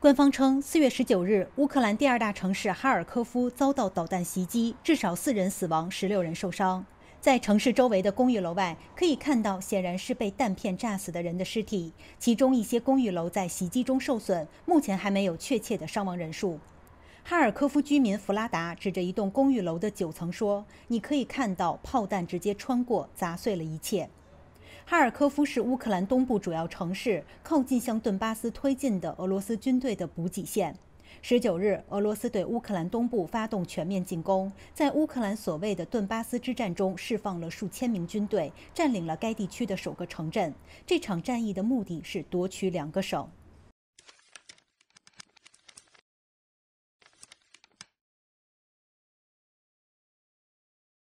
官方称，四月十九日，乌克兰第二大城市哈尔科夫遭到导弹袭击，至少四人死亡，十六人受伤。在城市周围的公寓楼外，可以看到显然是被弹片炸死的人的尸体。其中一些公寓楼在袭击中受损，目前还没有确切的伤亡人数。哈尔科夫居民弗拉达指着一栋公寓楼的九层说：“你可以看到炮弹直接穿过，砸碎了一切。”哈尔科夫是乌克兰东部主要城市，靠近向顿巴斯推进的俄罗斯军队的补给线。十九日，俄罗斯对乌克兰东部发动全面进攻，在乌克兰所谓的顿巴斯之战中释放了数千名军队，占领了该地区的首个城镇。这场战役的目的是夺取两个省。